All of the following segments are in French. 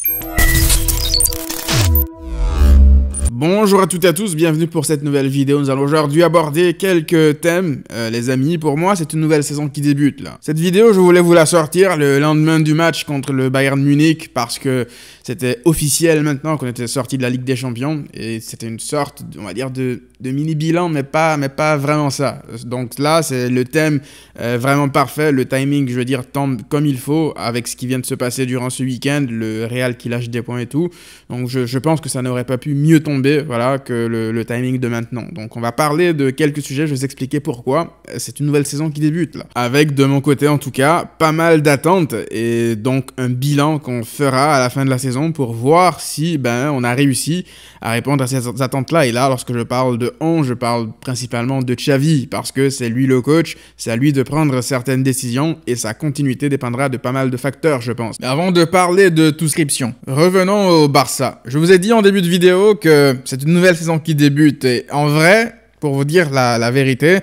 Thank you. Bonjour à toutes et à tous, bienvenue pour cette nouvelle vidéo. Nous allons aujourd'hui aborder quelques thèmes. Euh, les amis, pour moi, c'est une nouvelle saison qui débute là. Cette vidéo, je voulais vous la sortir le lendemain du match contre le Bayern Munich parce que c'était officiel maintenant qu'on était sorti de la Ligue des Champions et c'était une sorte, on va dire, de, mini bilan, mais pas, mais pas vraiment ça. Donc là, c'est le thème euh, vraiment parfait. Le timing, je veux dire, tombe comme il faut avec ce qui vient de se passer durant ce week-end, le Real qui lâche des points et tout. Donc je pense que ça n'aurait pas pu mieux tomber voilà, que le, timing de maintenant. Donc on va parler de quelques sujets, je vais vous expliquer pourquoi. Euh, c'est une nouvelle saison qui débute là. Avec de mon côté en tout cas, pas mal d'attentes et donc un bilan qu'on fera à la fin de la saison pour voir si ben, on a réussi à répondre à ces attentes-là. Et là, lorsque je parle de on, je parle principalement de Xavi parce que c'est lui le coach, c'est à lui de prendre certaines décisions et sa continuité dépendra de pas mal de facteurs, je pense. avant de parler de tout revenons au Barça. Je vous ai dit en début de vidéo que c'est une nouvelle saison qui débute. Et en vrai, pour vous dire la, vérité,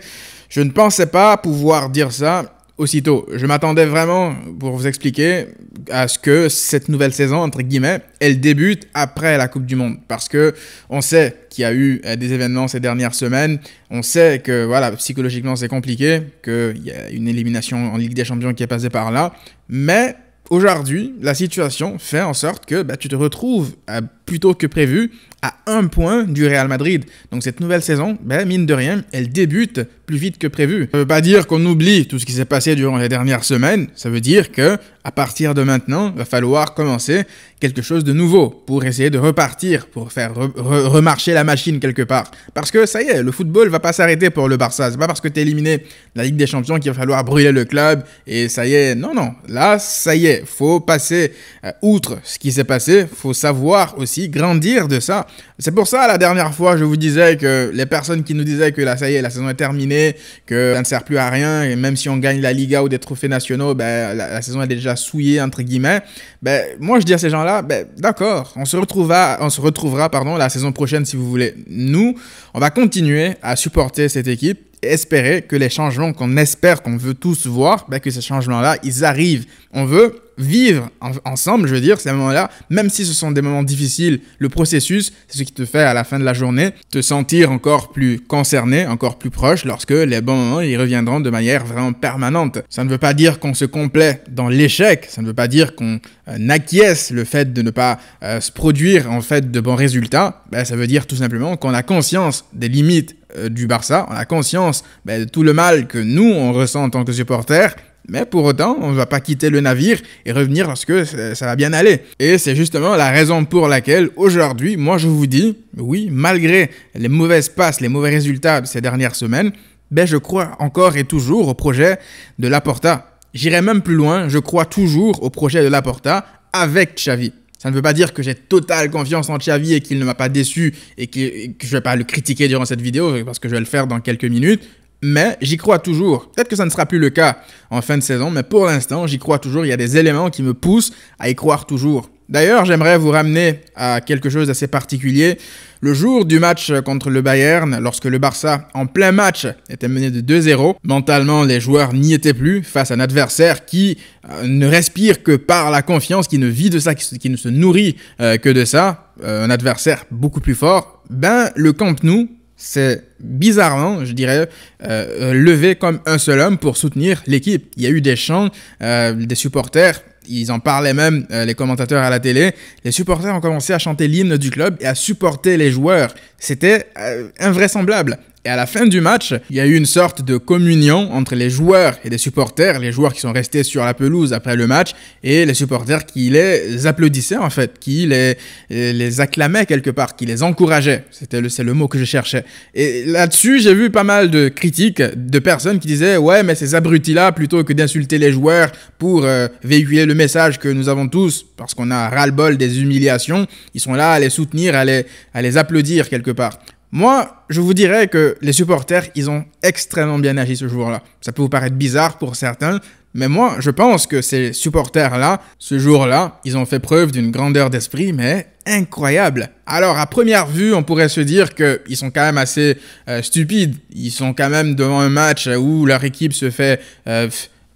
je ne pensais pas pouvoir dire ça aussitôt. Je m'attendais vraiment, pour vous expliquer, à ce que cette nouvelle saison, entre guillemets, elle débute après la Coupe du Monde. Parce que on sait qu'il y a eu euh, des événements ces dernières semaines. On sait que, voilà, psychologiquement, c'est compliqué, qu'il y a une élimination en Ligue des Champions qui est passée par là. Mais aujourd'hui, la situation fait en sorte que bah, tu te retrouves, euh, plus plutôt que prévu, à un point du Real Madrid. Donc cette nouvelle saison, ben, mine de rien, elle débute plus vite que prévu. Ça ne veut pas dire qu'on oublie tout ce qui s'est passé durant les dernières semaines. Ça veut dire que à partir de maintenant, il va falloir commencer quelque chose de nouveau pour essayer de repartir, pour faire remarcher la machine quelque part. Parce que ça y est, le football va pas s'arrêter pour le Barça. C'est pas parce que tu es éliminé de la Ligue des Champions qu'il va falloir brûler le club et ça y est. Non, non. Là, ça y est. Faut passer euh, outre ce qui s'est passé. Faut savoir aussi grandir de ça. C'est pour ça, la dernière fois, je vous disais que les personnes qui nous disaient que là, ça y est, la saison est terminée, que ça ne sert plus à rien et même si on gagne la Liga ou des trophées nationaux, ben, la, la saison est déjà déjà souillé, entre guillemets, ben, moi, je dis à ces gens-là, ben, d'accord, on se retrouvera, on se retrouvera pardon, la saison prochaine si vous voulez. Nous, on va continuer à supporter cette équipe espérer que les changements qu'on espère, qu'on veut tous voir, ben que ces changements-là, ils arrivent. On veut vivre ensemble, je veux dire, ces moments-là, même si ce sont des moments difficiles, le processus, c'est ce qui te fait à la fin de la journée te sentir encore plus concerné, encore plus proche, lorsque les bons moments, ils reviendront de manière vraiment permanente. Ça ne veut pas dire qu'on se complaît dans l'échec, ça ne veut pas dire qu'on euh, acquiesce le fait de ne pas euh, se produire en fait de bons résultats, ben, ça veut dire tout simplement qu'on a conscience des limites euh, du Barça, on a conscience ben, de tout le mal que nous, on ressent en tant que supporters, mais pour autant, on ne va pas quitter le navire et revenir lorsque que ça va bien aller. Et c'est justement la raison pour laquelle aujourd'hui, moi je vous dis, oui, malgré les mauvaises passes, les mauvais résultats de ces dernières semaines, ben je crois encore et toujours au projet de Laporta. J'irai même plus loin, je crois toujours au projet de Laporta avec Xavi. Ça ne veut pas dire que j'ai totale confiance en Xavi et qu'il ne m'a pas déçu et que, je ne vais pas le critiquer durant cette vidéo parce que je vais le faire dans quelques minutes. Mais j'y crois toujours. Peut-être que ça ne sera plus le cas en fin de saison, mais pour l'instant, j'y crois toujours. Il y a des éléments qui me poussent à y croire toujours. D'ailleurs, j'aimerais vous ramener à quelque chose d'assez particulier. Le jour du match contre le Bayern, lorsque le Barça, en plein match, était mené de 2-0, mentalement, les joueurs n'y étaient plus face à un adversaire qui euh, ne respire que par la confiance, qui ne vit de ça, qui, ne se nourrit euh, que de ça, euh, un adversaire beaucoup plus fort. Ben, le Camp Nou, c'est bizarrement, je dirais, euh, euh, levé comme un seul homme pour soutenir l'équipe. Il y a eu des chants, euh, des supporters, ils en parlaient même, les commentateurs à la télé. Les supporters ont commencé à chanter l'hymne du club et à supporter les joueurs. C'était euh, invraisemblable. Et à la fin du match, il y a eu une sorte de communion entre les joueurs et les supporters, les joueurs qui sont restés sur la pelouse après le match et les supporters qui les applaudissaient en fait, qui les, euh, les acclamaient quelque part, qui les encourageaient. C'était le, c'est le mot que je cherchais. Et là-dessus, j'ai vu pas mal de critiques de personnes qui disaient ouais mais ces abrutis-là, plutôt que d'insulter les joueurs pour euh, véhiculer le message que nous avons tous, parce qu'on a ras-le-bol des humiliations, ils sont là à les soutenir, à les, à les applaudir quelque part. Moi, je vous dirais que les supporters, ils ont extrêmement bien agi ce jour-là. Ça peut vous paraître bizarre pour certains, mais moi, je pense que ces supporters-là, ce jour-là, ils ont fait preuve d'une grandeur d'esprit, mais incroyable. Alors, à première vue, on pourrait se dire qu'ils sont quand même assez euh, stupides. Ils sont quand même devant un match où leur équipe se fait... Euh,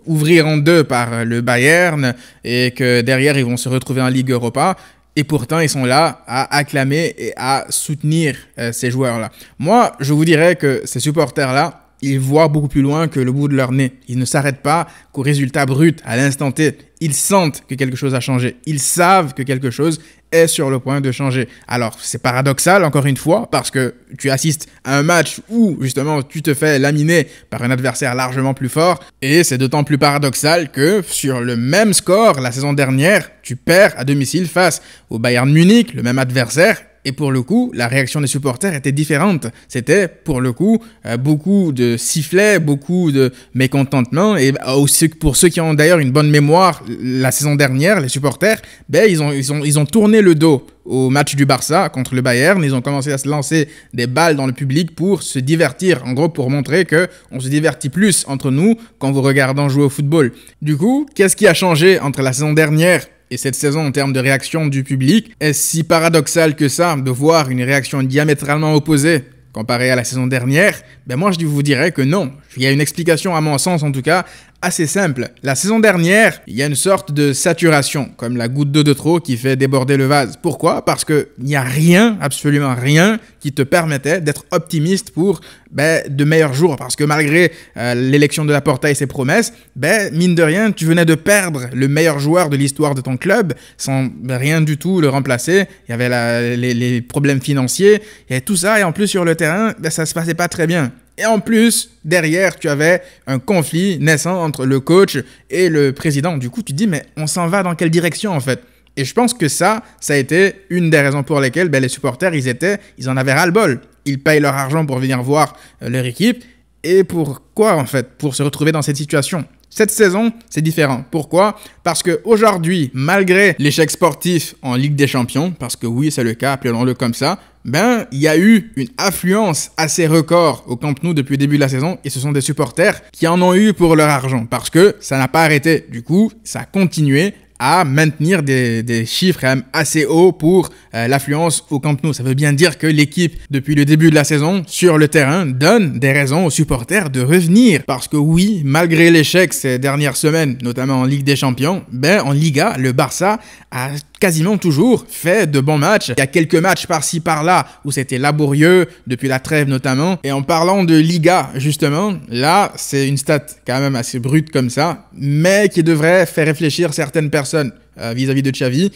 ouvrir en deux par euh, le Bayern et que derrière ils vont se retrouver en Ligue Europa. Et pourtant, ils sont là à acclamer et à soutenir euh, ces joueurs-là. Moi, je vous dirais que ces supporters-là, ils voient beaucoup plus loin que le bout de leur nez. Ils ne s'arrêtent pas qu'au résultat brut, à l'instant T. Ils sentent que quelque chose a changé. Ils savent que quelque chose est sur le point de changer. Alors, c'est paradoxal, encore une fois, parce que tu assistes à un match où, justement, tu te fais laminer par un adversaire largement plus fort. Et c'est d'autant plus paradoxal que, sur le même score la saison dernière, tu perds à domicile face au Bayern Munich, le même adversaire, et pour le coup, la réaction des supporters était différente. C'était pour le coup euh, beaucoup de sifflets, beaucoup de mécontentement. Et euh, aussi pour ceux qui ont d'ailleurs une bonne mémoire, la saison dernière, les supporters, ben, ils, ont, ils, ont, ils ont tourné le dos au match du Barça contre le Bayern. Ils ont commencé à se lancer des balles dans le public pour se divertir, en gros pour montrer que on se divertit plus entre nous qu'en vous regardant jouer au football. Du coup, qu'est-ce qui a changé entre la saison dernière et cette saison, en termes de réaction du public, est si paradoxal que ça de voir une réaction diamétralement opposée comparée à la saison dernière, ben moi je vous dirais que non. Il y a une explication à mon sens en tout cas assez simple. La saison dernière, il y a une sorte de saturation, comme la goutte d'eau de trop qui fait déborder le vase. Pourquoi Parce qu'il n'y a rien, absolument rien, qui te permettait d'être optimiste pour ben, de meilleurs jours. Parce que malgré euh, l'élection de la Laporta et ses promesses, ben, mine de rien, tu venais de perdre le meilleur joueur de l'histoire de ton club sans rien du tout le remplacer. Il y avait les, problèmes financiers, et tout ça. Et en plus, sur le terrain, ben, ça se passait pas très bien. Et en plus, derrière, tu avais un conflit naissant entre le coach et le président. Du coup, tu te dis, mais on s'en va dans quelle direction en fait Et je pense que ça, ça a été une des raisons pour lesquelles ben, les supporters, ils étaient, ils en avaient ras-le-bol. Ils payent leur argent pour venir voir euh, leur équipe. Et pourquoi en fait Pour se retrouver dans cette situation. Cette saison, c'est différent. Pourquoi Parce que aujourd'hui, malgré l'échec sportif en Ligue des Champions, parce que oui, c'est le cas, appelons-le comme ça, ben, il y a eu une affluence assez record au Camp Nou depuis le début de la saison et ce sont des supporters qui en ont eu pour leur argent parce que ça n'a pas arrêté. Du coup, ça a continué à maintenir des, chiffres même hein, assez hauts pour euh, l'affluence au Camp Nou. Ça veut bien dire que l'équipe, depuis le début de la saison, sur le terrain, donne des raisons aux supporters de revenir. Parce que oui, malgré l'échec ces dernières semaines, notamment en Ligue des Champions, ben en Liga, le Barça a quasiment toujours fait de bons matchs. Il y a quelques matchs par-ci par-là où c'était laborieux, depuis la trêve notamment. Et en parlant de Liga, justement, là, c'est une stat quand même assez brute comme ça, mais qui devrait faire réfléchir certaines personnes euh, vis-à-vis de Xavi.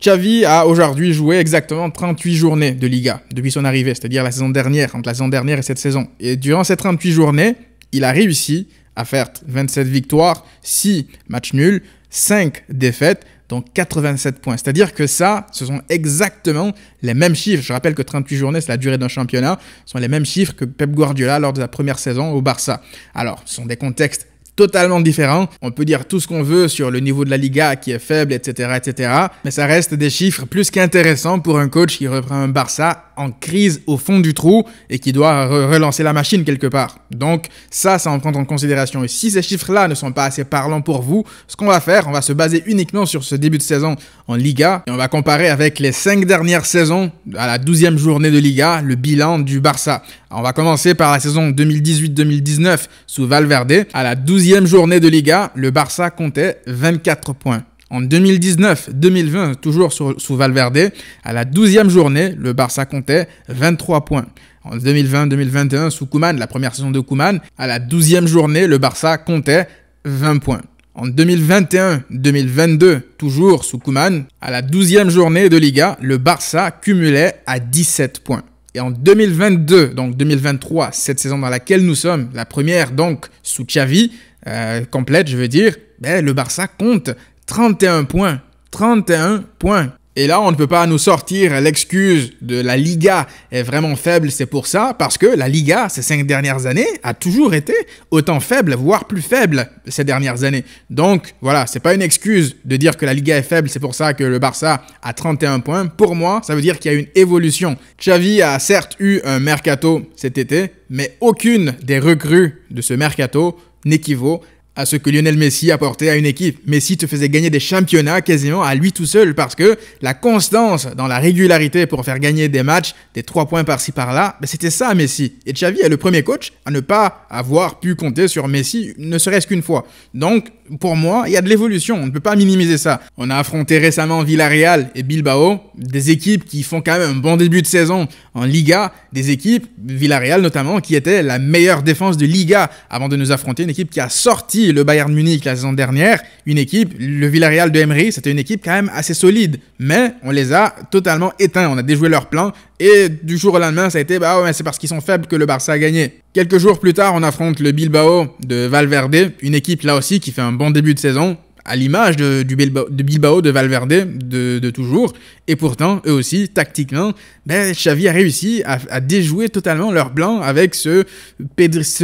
Xavi a aujourd'hui joué exactement 38 journées de Liga depuis son arrivée, c'est-à-dire la saison dernière, entre la saison dernière et cette saison. Et durant ces 38 journées, il a réussi à faire 27 victoires, 6 matchs nuls, 5 défaites, donc 87 points. C'est-à-dire que ça, ce sont exactement les mêmes chiffres. Je rappelle que 38 journées, c'est la durée d'un championnat. Ce sont les mêmes chiffres que Pep Guardiola lors de sa première saison au Barça. Alors, ce sont des contextes totalement différent. On peut dire tout ce qu'on veut sur le niveau de la Liga qui est faible, etc., etc. Mais ça reste des chiffres plus qu'intéressants pour un coach qui reprend un Barça en crise au fond du trou et qui doit relancer la machine quelque part. Donc ça, ça en prend en considération. Et si ces chiffres-là ne sont pas assez parlants pour vous, ce qu'on va faire, on va se baser uniquement sur ce début de saison en Liga et on va comparer avec les cinq dernières saisons à la 12e journée de Liga le bilan du Barça. on va commencer par la saison 2018-2019 sous Valverde à la 12e dixième journée de Liga, le Barça comptait 24 points. En 2019-2020, toujours sous Valverde, à la 12e journée, le Barça comptait 23 points. En 2020-2021, sous Kuman, la première saison de Kuman, à la 12e journée, le Barça comptait 20 points. En 2021-2022, toujours sous Kuman, à la 12e journée de Liga, le Barça cumulait à 17 points. Et en 2022, donc 2023, cette saison dans laquelle nous sommes, la première donc sous Xavi, euh, complète, je veux dire, ben, le Barça compte 31 points. 31 points. Et là, on ne peut pas nous sortir l'excuse de la Liga est vraiment faible, c'est pour ça, parce que la Liga, ces cinq dernières années, a toujours été autant faible, voire plus faible ces dernières années. Donc voilà, ce n'est pas une excuse de dire que la Liga est faible, c'est pour ça que le Barça a 31 points. Pour moi, ça veut dire qu'il y a une évolution. Xavi a certes eu un mercato cet été, mais aucune des recrues de ce mercato n'équivaut à ce que Lionel Messi apportait à une équipe. Messi te faisait gagner des championnats quasiment à lui tout seul parce que la constance dans la régularité pour faire gagner des matchs, des trois points par-ci par-là, ben, c'était ça Messi. Et Xavi est le premier coach à ne pas avoir pu compter sur Messi ne serait-ce qu'une fois. Donc pour moi, il y a de l'évolution. On ne peut pas minimiser ça. On a affronté récemment Villarreal et Bilbao, des équipes qui font quand même un bon début de saison en Liga, des équipes, Villarreal notamment, qui était la meilleure défense de Liga avant de nous affronter, une équipe qui a sorti le Bayern Munich la saison dernière, une équipe, le Villarreal de Emery, c'était une équipe quand même assez solide, mais on les a totalement éteints. On a déjoué leur plan, et du jour au lendemain, ça a été bah ouais, c'est parce qu'ils sont faibles que le Barça a gagné. Quelques jours plus tard, on affronte le Bilbao de Valverde, une équipe là aussi qui fait un bon début de saison, à l'image du Bilbao, de Bilbao de Valverde de toujours, et pourtant, eux aussi, tactiquement, ben, Xavi a réussi à, déjouer totalement leur blanc avec ce,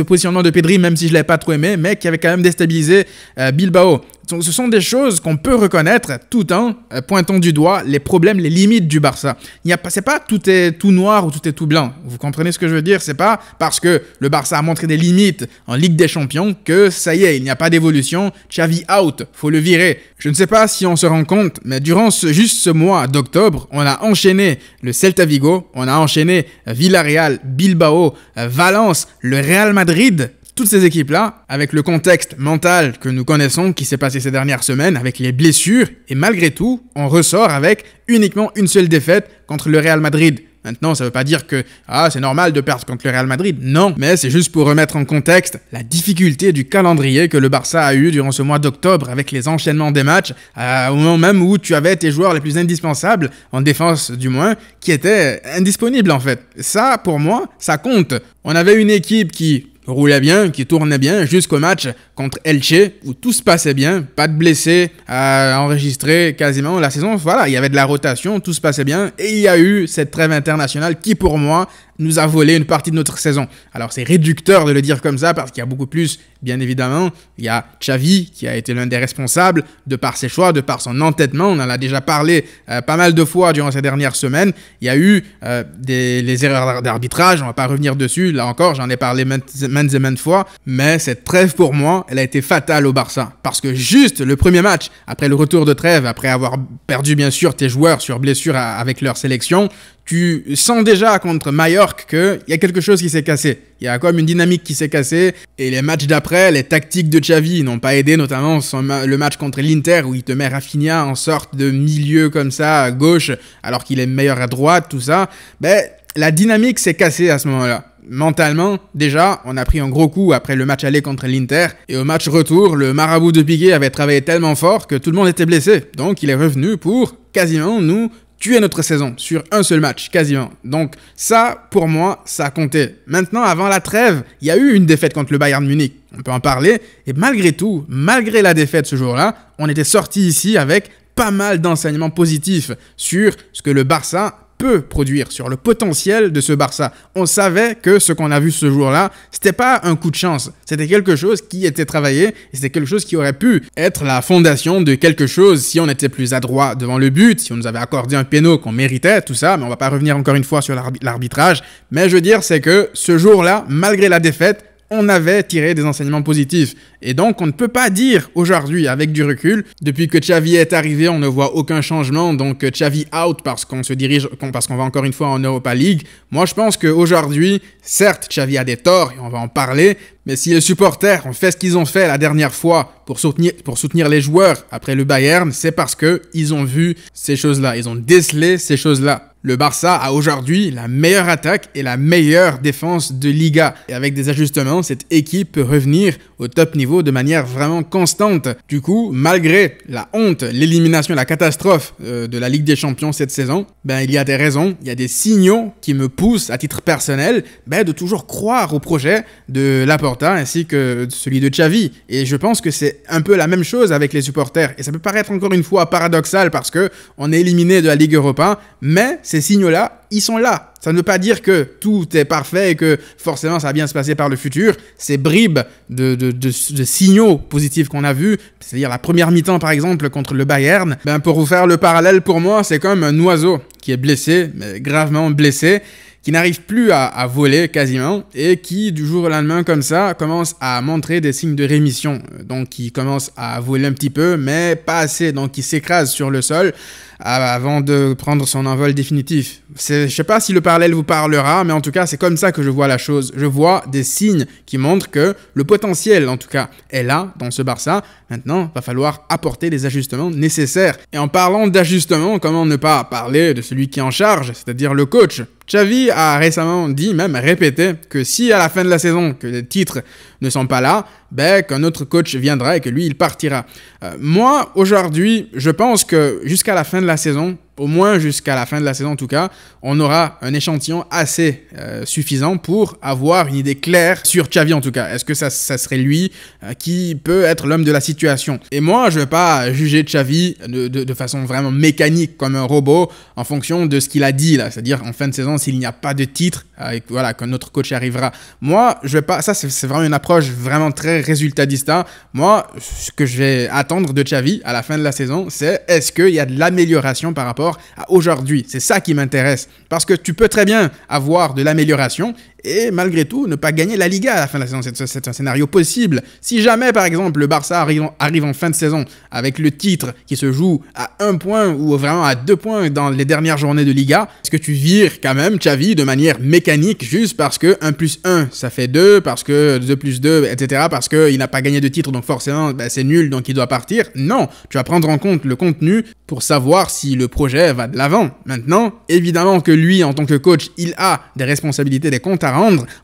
positionnement de Pedri, même si je ne l'avais pas trop aimé, mais qui avait quand même déstabilisé euh, Bilbao. Ce sont des choses qu'on peut reconnaître tout en euh, pointant du doigt les problèmes, les limites du Barça. Il n'est a pas, pas tout est tout noir ou tout est tout blanc. Vous comprenez ce que je veux dire C'est pas parce que le Barça a montré des limites en Ligue des Champions que ça y est, il n'y a pas d'évolution. Xavi out, faut le virer. Je ne sais pas si on se rend compte, mais durant ce, juste ce mois d'octobre, on a enchaîné le Celta Vigo, on a enchaîné Villarreal, Bilbao, Valence, le Real Madrid. Toutes ces équipes-là, avec le contexte mental que nous connaissons qui s'est passé ces dernières semaines, avec les blessures, et malgré tout, on ressort avec uniquement une seule défaite contre le Real Madrid Maintenant, ça ne veut pas dire que ah, c'est normal de perdre contre le Real Madrid. Non, mais c'est juste pour remettre en contexte la difficulté du calendrier que le Barça a eu durant ce mois d'octobre avec les enchaînements des matchs, euh, au moment même où tu avais tes joueurs les plus indispensables, en défense du moins, qui étaient indisponibles en fait. Ça, pour moi, ça compte. On avait une équipe qui, roulait bien, qui tournait bien jusqu'au match contre Elche où tout se passait bien, pas de blessés à enregistrer quasiment la saison. Voilà, il y avait de la rotation, tout se passait bien et il y a eu cette trêve internationale qui pour moi nous a volé une partie de notre saison. Alors c'est réducteur de le dire comme ça parce qu'il y a beaucoup plus, bien évidemment. Il y a Xavi qui a été l'un des responsables de par ses choix, de par son entêtement. On en a déjà parlé euh, pas mal de fois durant ces dernières semaines. Il y a eu euh, des les erreurs d'arbitrage, on va pas revenir dessus. Là encore, j'en ai parlé maintes et maintes fois. Mais cette trêve pour moi, elle a été fatale au Barça parce que juste le premier match après le retour de trêve, après avoir perdu bien sûr tes joueurs sur blessure avec leur sélection, tu sens déjà contre Mayor que qu'il y a quelque chose qui s'est cassé. Il y a comme une dynamique qui s'est cassée. Et les matchs d'après, les tactiques de Xavi n'ont pas aidé, notamment le match contre l'Inter où il te met Rafinha en sorte de milieu comme ça, à gauche, alors qu'il est meilleur à droite, tout ça. Ben, la dynamique s'est cassée à ce moment-là. Mentalement, déjà, on a pris un gros coup après le match aller contre l'Inter. Et au match retour, le marabout de Piquet avait travaillé tellement fort que tout le monde était blessé. Donc il est revenu pour quasiment nous tuer notre saison sur un seul match, quasiment. Donc ça, pour moi, ça comptait. Maintenant, avant la trêve, il y a eu une défaite contre le Bayern Munich. On peut en parler. Et malgré tout, malgré la défaite ce jour-là, on était sorti ici avec pas mal d'enseignements positifs sur ce que le Barça peut produire, sur le potentiel de ce Barça. On savait que ce qu'on a vu ce jour-là, c'était pas un coup de chance, c'était quelque chose qui était travaillé, et c'était quelque chose qui aurait pu être la fondation de quelque chose si on était plus adroit devant le but, si on nous avait accordé un péno qu'on méritait, tout ça, mais on va pas revenir encore une fois sur l'arbitrage, mais je veux dire, c'est que ce jour-là, malgré la défaite, on avait tiré des enseignements positifs. Et donc, on ne peut pas dire aujourd'hui, avec du recul, depuis que Xavi est arrivé, on ne voit aucun changement. Donc, Xavi out parce qu'on se dirige, parce qu'on va encore une fois en Europa League. Moi, je pense qu'aujourd'hui, certes, Xavi a des torts et on va en parler. Mais si les supporters ont fait ce qu'ils ont fait la dernière fois pour soutenir, pour soutenir les joueurs après le Bayern, c'est parce que ils ont vu ces choses-là. Ils ont décelé ces choses-là. Le Barça a aujourd'hui la meilleure attaque et la meilleure défense de Liga. Et avec des ajustements, cette équipe peut revenir au top niveau de manière vraiment constante. Du coup, malgré la honte, l'élimination, la catastrophe euh, de la Ligue des Champions cette saison, ben, il y a des raisons, il y a des signaux qui me poussent à titre personnel ben, de toujours croire au projet de Laporta ainsi que celui de Xavi. Et je pense que c'est un peu la même chose avec les supporters. Et ça peut paraître encore une fois paradoxal parce que on est éliminé de la Ligue Europa, mais ces signaux-là, ils sont là. Ça ne veut pas dire que tout est parfait et que forcément ça va bien se passer par le futur. Ces bribes de, signaux positifs qu'on a vus, c'est-à-dire la première mi-temps par exemple contre le Bayern, ben pour vous faire le parallèle pour moi, c'est comme un oiseau qui est blessé, mais gravement blessé, qui n'arrive plus à, voler quasiment et qui du jour au lendemain comme ça commence à montrer des signes de rémission. Donc qui commence à voler un petit peu mais pas assez, donc qui s'écrase sur le sol avant de prendre son envol définitif. Je ne sais pas si le parallèle vous parlera, mais en tout cas, c'est comme ça que je vois la chose. Je vois des signes qui montrent que le potentiel, en tout cas, est là dans ce Barça. Maintenant, va falloir apporter les ajustements nécessaires. Et en parlant d'ajustements, comment ne pas parler de celui qui en charge, c'est-à-dire le coach Xavi a récemment dit, même répété, que si à la fin de la saison, que les titres ne sont pas là, ben, qu'un autre coach viendra et que lui, il partira. Euh, moi, aujourd'hui, je pense que jusqu'à la fin de la saison, au moins jusqu'à la fin de la saison en tout cas, on aura un échantillon assez euh, suffisant pour avoir une idée claire sur Xavi en tout cas. Est-ce que ça, ça, serait lui euh, qui peut être l'homme de la situation Et moi, je ne vais pas juger Xavi de, de, de, façon vraiment mécanique comme un robot en fonction de ce qu'il a dit là, c'est-à-dire en fin de saison s'il n'y a pas de titre, euh, voilà, quand notre coach arrivera. Moi, je vais pas. Ça, c'est vraiment une approche vraiment très résultatista. Moi, ce que je vais attendre de Xavi à la fin de la saison, c'est est-ce qu'il y a de l'amélioration par rapport à aujourd'hui. C'est ça qui m'intéresse. Parce que tu peux très bien avoir de l'amélioration et malgré tout ne pas gagner la Liga à la fin de la saison. C'est un scénario possible. Si jamais, par exemple, le Barça arrive en, fin de saison avec le titre qui se joue à un point ou vraiment à deux points dans les dernières journées de Liga, est-ce que tu vires quand même Xavi de manière mécanique juste parce que 1 plus 1 ça fait 2, parce que 2 plus 2, etc., parce qu'il n'a pas gagné de titre donc forcément ben, c'est nul donc il doit partir Non, tu vas prendre en compte le contenu pour savoir si le projet va de l'avant. Maintenant, évidemment que lui, en tant que coach, il a des responsabilités, des comptes à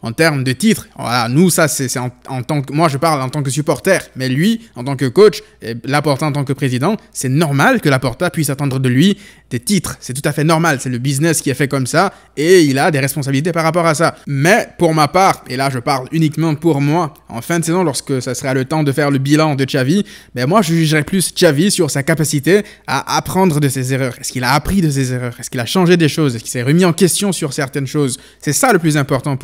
en termes de titres. Voilà, nous, ça, c'est en, en, tant que. Moi, je parle en tant que supporter, mais lui, en tant que coach, Laporta en tant que président, c'est normal que Laporta puisse attendre de lui des titres. C'est tout à fait normal. C'est le business qui est fait comme ça et il a des responsabilités par rapport à ça. Mais pour ma part, et là, je parle uniquement pour moi, en fin de saison, lorsque ça sera le temps de faire le bilan de Xavi, mais ben, moi, je jugerai plus Xavi sur sa capacité à apprendre de ses erreurs. Est-ce qu'il a appris de ses erreurs Est-ce qu'il a changé des choses Est-ce qu'il s'est remis en question sur certaines choses C'est ça le plus important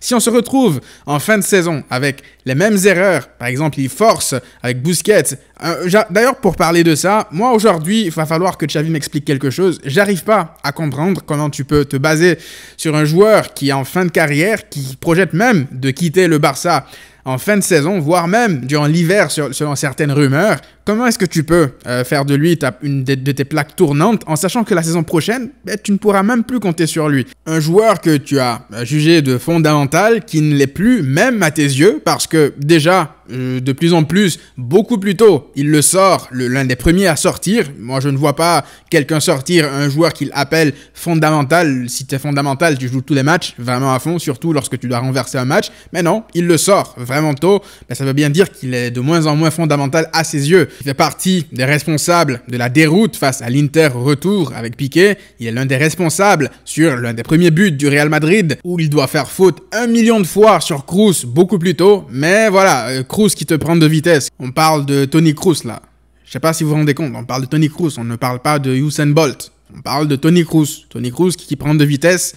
si on se retrouve en fin de saison avec les mêmes erreurs, par exemple, il force avec Busquets. Euh, d'ailleurs, pour parler de ça, moi aujourd'hui, il va falloir que Xavi m'explique quelque chose. J'arrive pas à comprendre comment tu peux te baser sur un joueur qui est en fin de carrière, qui projette même de quitter le Barça en fin de saison, voire même durant l'hiver selon certaines rumeurs, Comment est-ce que tu peux euh, faire de lui une de, tes plaques tournantes en sachant que la saison prochaine, ben, tu ne pourras même plus compter sur lui Un joueur que tu as euh, jugé de fondamental, qui ne l'est plus même à tes yeux, parce que déjà, euh, de plus en plus, beaucoup plus tôt, il le sort, l'un des premiers à sortir. Moi, je ne vois pas quelqu'un sortir un joueur qu'il appelle fondamental. Si tu es fondamental, tu joues tous les matchs, vraiment à fond, surtout lorsque tu dois renverser un match. Mais non, il le sort vraiment tôt. Ben, ça veut bien dire qu'il est de moins en moins fondamental à ses yeux. Il fait partie des responsables de la déroute face à l'Inter retour avec Piqué. Il est l'un des responsables sur l'un des premiers buts du Real Madrid où il doit faire faute un million de fois sur Cruz beaucoup plus tôt. Mais voilà, Cruz euh, qui te prend de vitesse. On parle de Tony Cruz là. Je sais pas si vous vous rendez compte, on parle de Tony Cruz, on ne parle pas de Usain Bolt. On parle de Tony Cruz. Tony Cruz qui prend de vitesse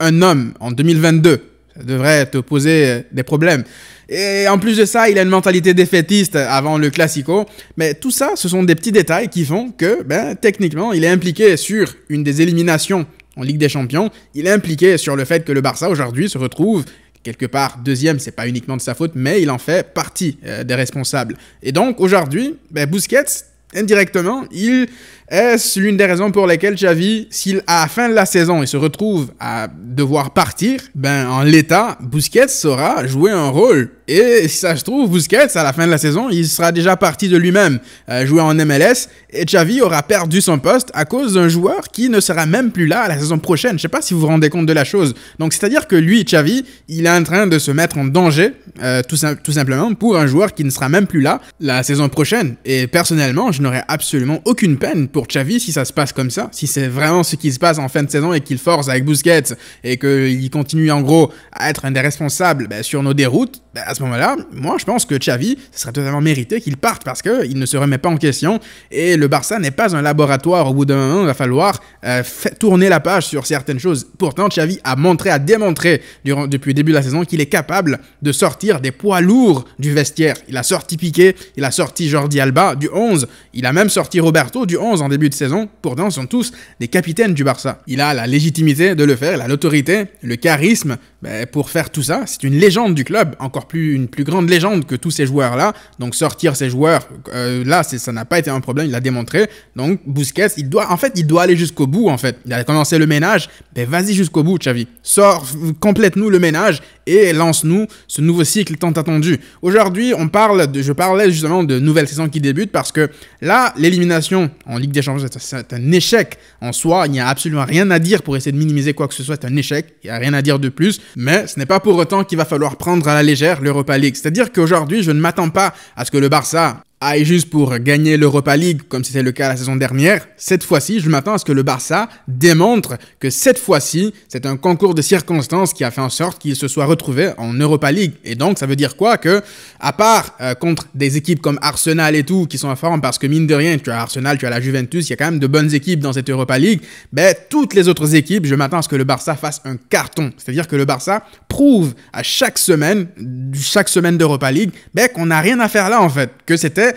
un homme en 2022 devrait te poser euh, des problèmes. Et en plus de ça, il a une mentalité défaitiste avant le Classico. Mais tout ça, ce sont des petits détails qui font que, ben, techniquement, il est impliqué sur une des éliminations en Ligue des Champions. Il est impliqué sur le fait que le Barça aujourd'hui se retrouve quelque part deuxième, c'est pas uniquement de sa faute, mais il en fait partie euh, des responsables. Et donc aujourd'hui, ben, Busquets, indirectement, il est-ce l'une des raisons pour lesquelles Xavi, s'il à la fin de la saison, il se retrouve à devoir partir, ben en l'état, Busquets saura jouer un rôle. Et si ça se trouve, Busquets, à la fin de la saison, il sera déjà parti de lui-même, euh, jouer en MLS, et Xavi aura perdu son poste à cause d'un joueur qui ne sera même plus là la saison prochaine. Je sais pas si vous vous rendez compte de la chose. Donc c'est-à-dire que lui, Xavi, il est en train de se mettre en danger, euh, tout, tout simplement, pour un joueur qui ne sera même plus là la saison prochaine. Et personnellement, je n'aurais absolument aucune peine pour pour Xavi si ça se passe comme ça, si c'est vraiment ce qui se passe en fin de saison et qu'il force avec Busquets et qu'il continue en gros à être un des responsables bah, sur nos déroutes, bah, à ce moment-là, moi je pense que Xavi, ce serait totalement mérité qu'il parte parce qu'il ne se remet pas en question et le Barça n'est pas un laboratoire au bout d'un moment, il va falloir euh, tourner la page sur certaines choses. Pourtant, Xavi a montré, a démontré durant, depuis le début de la saison qu'il est capable de sortir des poids lourds du vestiaire. Il a sorti Piqué, il a sorti Jordi Alba du 11, il a même sorti Roberto du 11 en début de saison, pourtant sont tous des capitaines du Barça. Il a la légitimité de le faire, il a l'autorité, le charisme ben, pour faire tout ça. C'est une légende du club, encore plus une plus grande légende que tous ces joueurs-là. Donc sortir ces joueurs, euh, là, ça n'a pas été un problème, il l'a démontré. Donc Busquets, il doit, en fait, il doit aller jusqu'au bout, en fait. Il a commencé le ménage, mais ben, vas-y jusqu'au bout, Xavi. Sors, complète-nous le ménage et lance-nous ce nouveau cycle tant attendu. Aujourd'hui, on parle de, je parlais justement de nouvelle saison qui débute parce que là, l'élimination en Ligue des Champions, c'est un échec en soi. Il n'y a absolument rien à dire pour essayer de minimiser quoi que ce soit. C'est un échec. Il n'y a rien à dire de plus. Mais ce n'est pas pour autant qu'il va falloir prendre à la légère l'Europa League. C'est-à-dire qu'aujourd'hui, je ne m'attends pas à ce que le Barça aille juste pour gagner l'Europa League comme c'était le cas la saison dernière, cette fois-ci, je m'attends à ce que le Barça démontre que cette fois-ci, c'est un concours de circonstances qui a fait en sorte qu'il se soit retrouvé en Europa League. Et donc, ça veut dire quoi Que, à part euh, contre des équipes comme Arsenal et tout, qui sont à forme, parce que mine de rien, tu as Arsenal, tu as la Juventus, il y a quand même de bonnes équipes dans cette Europa League, ben, toutes les autres équipes, je m'attends à ce que le Barça fasse un carton. C'est-à-dire que le Barça prouve à chaque semaine, chaque semaine d'Europa League, ben, qu'on n'a rien à faire là, en fait, que c'était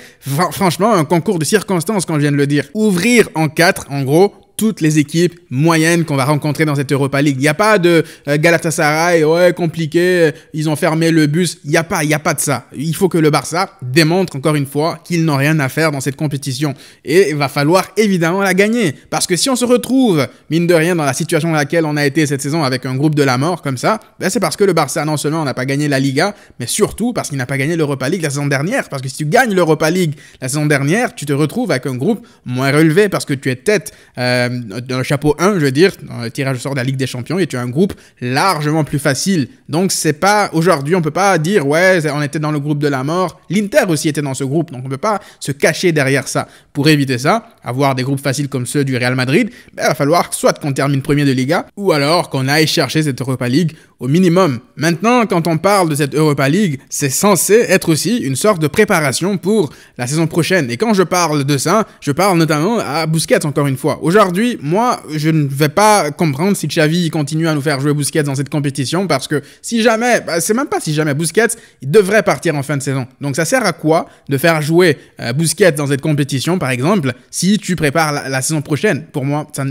franchement un concours de circonstances quand je viens de le dire. Ouvrir en quatre, en gros, toutes les équipes moyennes qu'on va rencontrer dans cette Europa League. Il n'y a pas de euh, Galatasaray, ouais, compliqué, euh, ils ont fermé le bus. Il n'y a pas, il n'y a pas de ça. Il faut que le Barça démontre encore une fois qu'ils n'ont rien à faire dans cette compétition. Et il va falloir évidemment la gagner. Parce que si on se retrouve, mine de rien, dans la situation dans laquelle on a été cette saison avec un groupe de la mort comme ça, ben c'est parce que le Barça, non seulement n'a pas gagné la Liga, mais surtout parce qu'il n'a pas gagné l'Europa League la saison dernière. Parce que si tu gagnes l'Europa League la saison dernière, tu te retrouves avec un groupe moins relevé parce que tu es tête euh, euh, d'un chapeau 1, je veux dire, dans le tirage au sort de la Ligue des Champions, et tu as un groupe largement plus facile. Donc c'est pas aujourd'hui, on peut pas dire ouais, on était dans le groupe de la mort. L'Inter aussi était dans ce groupe, donc on peut pas se cacher derrière ça. Pour éviter ça, avoir des groupes faciles comme ceux du Real Madrid, ben, il va falloir soit qu'on termine premier de Liga, ou alors qu'on aille chercher cette Europa League au minimum. Maintenant, quand on parle de cette Europa League, c'est censé être aussi une sorte de préparation pour la saison prochaine. Et quand je parle de ça, je parle notamment à Busquets encore une fois. Aujourd'hui moi, je ne vais pas comprendre si Xavi continue à nous faire jouer Busquets dans cette compétition parce que si jamais, bah, c'est même pas si jamais Busquets, il devrait partir en fin de saison. Donc ça sert à quoi de faire jouer euh, Bousquet dans cette compétition, par exemple, si tu prépares la, la saison prochaine Pour moi, ça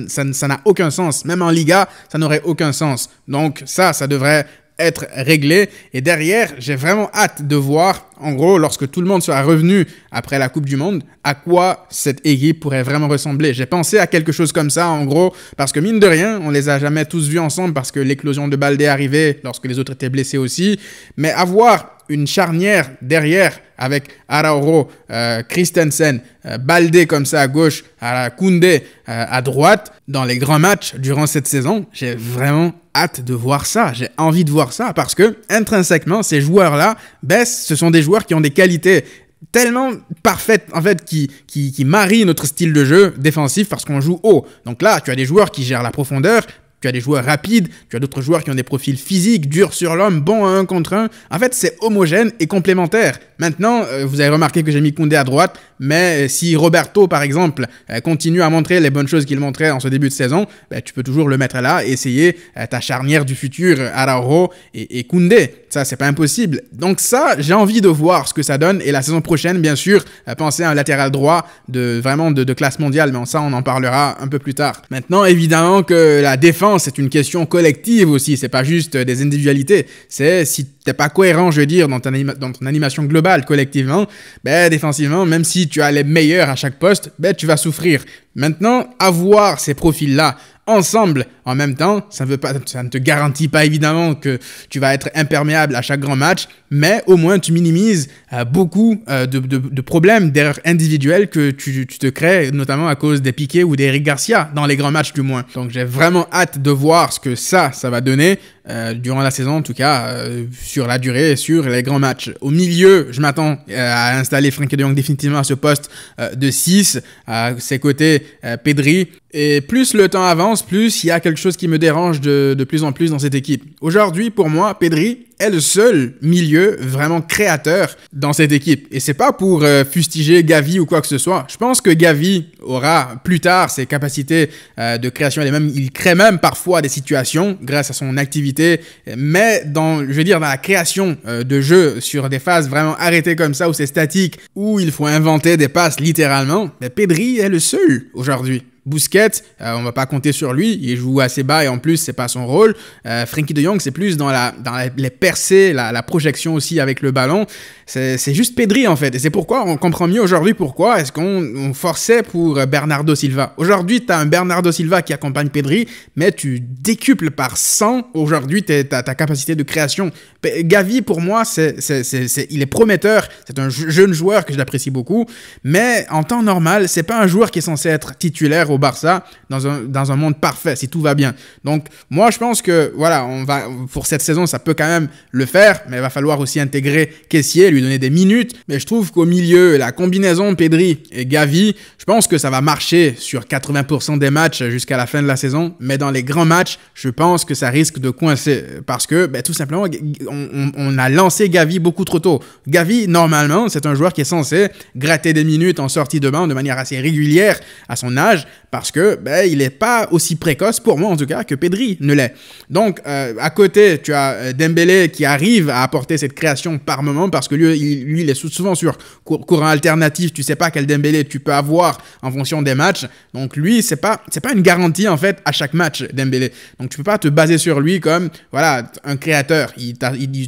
n'a aucun sens. Même en Liga, ça n'aurait aucun sens. Donc ça, ça devrait être réglé. Et derrière, j'ai vraiment hâte de voir, en gros, lorsque tout le monde sera revenu après la Coupe du Monde, à quoi cette équipe pourrait vraiment ressembler. J'ai pensé à quelque chose comme ça, en gros, parce que mine de rien, on les a jamais tous vus ensemble parce que l'éclosion de Balde est arrivée lorsque les autres étaient blessés aussi. Mais avoir une charnière derrière avec Araujo, euh, Christensen, euh, baldé Balde comme ça à gauche, à Koundé euh, à droite dans les grands matchs durant cette saison. J'ai vraiment hâte de voir ça, j'ai envie de voir ça parce que intrinsèquement ces joueurs-là, ben, ce sont des joueurs qui ont des qualités tellement parfaites en fait qui, qui, qui, notre style de jeu défensif parce qu'on joue haut. Donc là, tu as des joueurs qui gèrent la profondeur, tu as des joueurs rapides, tu as d'autres joueurs qui ont des profils physiques, durs sur l'homme, bons à un contre un. En fait, c'est homogène et complémentaire. Maintenant, euh, vous avez remarqué que j'ai mis Koundé à droite, mais euh, si Roberto, par exemple, euh, continue à montrer les bonnes choses qu'il montrait en ce début de saison, bah, tu peux toujours le mettre là et essayer ta charnière du futur, Araujo et, et Koundé. Ça, c'est pas impossible. Donc ça, j'ai envie de voir ce que ça donne. Et la saison prochaine, bien sûr, penser à un latéral droit de vraiment de, classe mondiale, mais ça, on en parlera un peu plus tard. Maintenant, évidemment que la défense c'est une question collective aussi. C'est pas juste des individualités. C'est si t'es pas cohérent, je veux dire, dans dans ton animation globale collectivement, ben, défensivement, même si tu as les meilleurs à chaque poste, ben, tu vas souffrir. Maintenant, avoir ces profils-là ensemble en même temps, ça, ne te garantit pas évidemment que tu vas être imperméable à chaque grand match, mais au moins tu minimises euh, beaucoup euh, de, problèmes, d'erreurs individuelles que tu, te crées, notamment à cause des Piquets ou d'Eric Garcia, dans les grands matchs du moins. Donc j'ai vraiment hâte de voir ce que ça, ça va donner euh, durant la saison, en tout cas, sur la durée et sur les grands matchs. Au milieu, je m'attends à installer Frankie de Jong définitivement à ce poste de 6, à ses côtés Pedri. Et plus le temps avance, plus il y a quelque chose qui me dérange de, de plus en plus dans cette équipe. Aujourd'hui, pour moi, Pedri est le seul milieu vraiment créateur dans cette équipe. Et c'est pas pour euh, fustiger Gavi ou quoi que ce soit. Je pense que Gavi aura plus tard ses capacités euh, de création. Et même, il crée même parfois des situations grâce à son activité. Mais dans, je veux dire, dans la création euh, de jeux sur des phases vraiment arrêtées comme ça, où c'est statique, où il faut inventer des passes littéralement, mais Pedri est le seul aujourd'hui. Bousquet, euh, on va pas compter sur lui, il joue assez bas et en plus c'est pas son rôle. Euh, Frankie de Jong, c'est plus dans, la, dans les percées, la, projection aussi avec le ballon. C'est juste Pedri en fait. Et c'est pourquoi on comprend mieux aujourd'hui pourquoi est-ce qu'on forçait pour Bernardo Silva. Aujourd'hui, tu as un Bernardo Silva qui accompagne Pedri, mais tu décuples par 100 aujourd'hui ta, ta capacité de création. Gavi, pour moi, c'est il est prometteur. C'est un jeune joueur que j'apprécie beaucoup. Mais en temps normal, c'est pas un joueur qui est censé être titulaire au Barça dans un, dans un monde parfait, si tout va bien. Donc, moi, je pense que, voilà, on va, pour cette saison, ça peut quand même le faire, mais il va falloir aussi intégrer Caissier, lui donner des minutes. Mais je trouve qu'au milieu, la combinaison Pedri et Gavi, je pense que ça va marcher sur 80% des matchs jusqu'à la fin de la saison. Mais dans les grands matchs, je pense que ça risque de coincer parce que, ben, tout simplement, on, on a lancé Gavi beaucoup trop tôt. Gavi, normalement, c'est un joueur qui est censé gratter des minutes en sortie de banc de manière assez régulière à son âge parce que ben, il n'est pas aussi précoce pour moi en tout cas que Pedri ne l'est. Donc euh, à côté, tu as euh, Dembélé qui arrive à apporter cette création par moment parce que lui, il, lui, est souvent sur courant alternatif, tu sais pas quel Dembélé tu peux avoir en fonction des matchs. Donc lui, c'est pas c'est pas une garantie en fait à chaque match Dembélé. Donc tu peux pas te baser sur lui comme voilà, un créateur, il,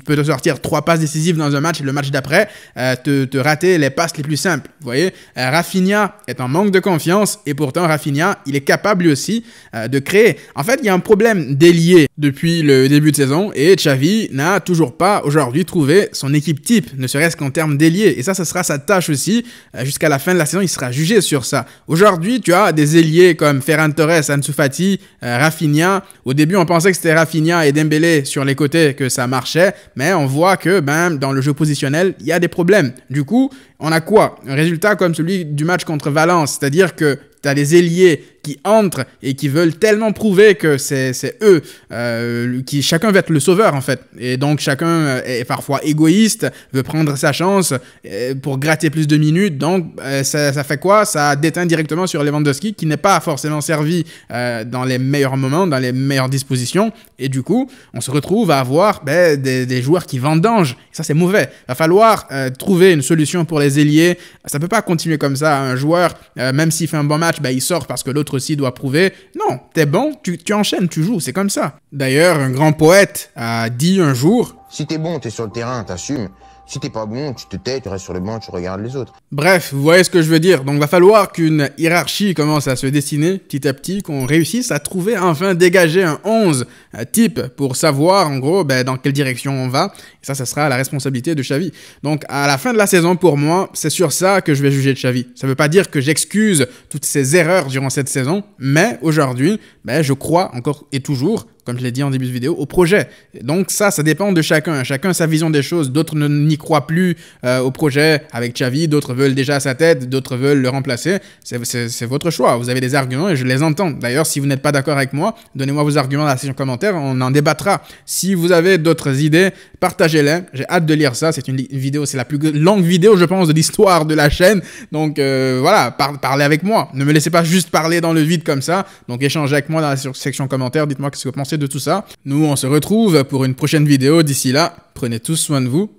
peut te sortir trois passes décisives dans un match et le match d'après euh, te, te rater les passes les plus simples. Vous voyez, Rafinha est en manque de confiance et pourtant Rafinha il est capable lui aussi euh, de créer. En fait, il y a un problème d'ailier depuis le début de saison et Xavi n'a toujours pas aujourd'hui trouvé son équipe type, ne serait-ce qu'en termes d'ailier. Et ça, ce sera sa tâche aussi. Euh, jusqu'à la fin de la saison, il sera jugé sur ça. Aujourd'hui, tu as des ailiers comme Ferran Torres, Ansu Fati, euh, Rafinha. Au début, on pensait que c'était Rafinha et Dembélé sur les côtés que ça marchait, mais on voit que ben, dans le jeu positionnel, il y a des problèmes. Du coup, on a quoi Un résultat comme celui du match contre Valence, c'est-à-dire que T'as les ailiers qui entrent et qui veulent tellement prouver que c'est eux, euh, qui chacun veut être le sauveur en fait. Et donc chacun euh, est parfois égoïste, veut prendre sa chance euh, pour gratter plus de minutes. Donc euh, ça, ça fait quoi Ça déteint directement sur Lewandowski qui n'est pas forcément servi dans les meilleurs moments, dans les meilleures dispositions. Et du coup, on se retrouve à avoir ben, des, des, joueurs qui vendent Et ça c'est mauvais. Il va falloir trouver une solution pour les ailiers. Ça peut pas continuer comme ça. Un joueur, même s'il fait un bon match, ben, il sort parce que l'autre aussi doit prouver. Non, t'es bon, tu, tu enchaînes, tu joues, c'est comme ça. D'ailleurs, un grand poète a dit un jour Si t'es bon, t'es sur le terrain, t'assumes. Si t'es pas bon, tu te tais, tu restes sur le banc, tu regardes les autres. Bref, vous voyez ce que je veux dire. Donc, va falloir qu'une hiérarchie commence à se dessiner petit à petit, qu'on réussisse à trouver enfin dégager un 11 type pour savoir en gros ben, dans quelle direction on va. Et ça, ça sera la responsabilité de Xavi. Donc, à la fin de la saison, pour moi, c'est sur ça que je vais juger de Xavi. Ça veut pas dire que j'excuse toutes ses erreurs durant cette saison, mais aujourd'hui, ben, je crois encore et toujours comme je l'ai dit en début de vidéo, au projet. Donc ça, ça dépend de chacun. Chacun a sa vision des choses. D'autres n'y croient plus euh, au projet avec Xavi, d'autres veulent déjà sa tête, d'autres veulent le remplacer. C'est votre choix. Vous avez des arguments et je les entends. D'ailleurs, si vous n'êtes pas d'accord avec moi, donnez-moi vos arguments dans la section commentaire, on en débattra. Si vous avez d'autres idées, partagez-les. J'ai hâte de lire ça. C'est une vidéo, c'est la plus longue vidéo, je pense, de l'histoire de la chaîne. Donc euh, voilà, parlez avec moi. Ne me laissez pas juste parler dans le vide comme ça. Donc échangez avec moi dans la section commentaire. Dites-moi ce que vous pensez de tout ça. Nous, on se retrouve pour une prochaine vidéo. D'ici là, prenez tous soin de vous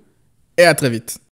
et à très vite.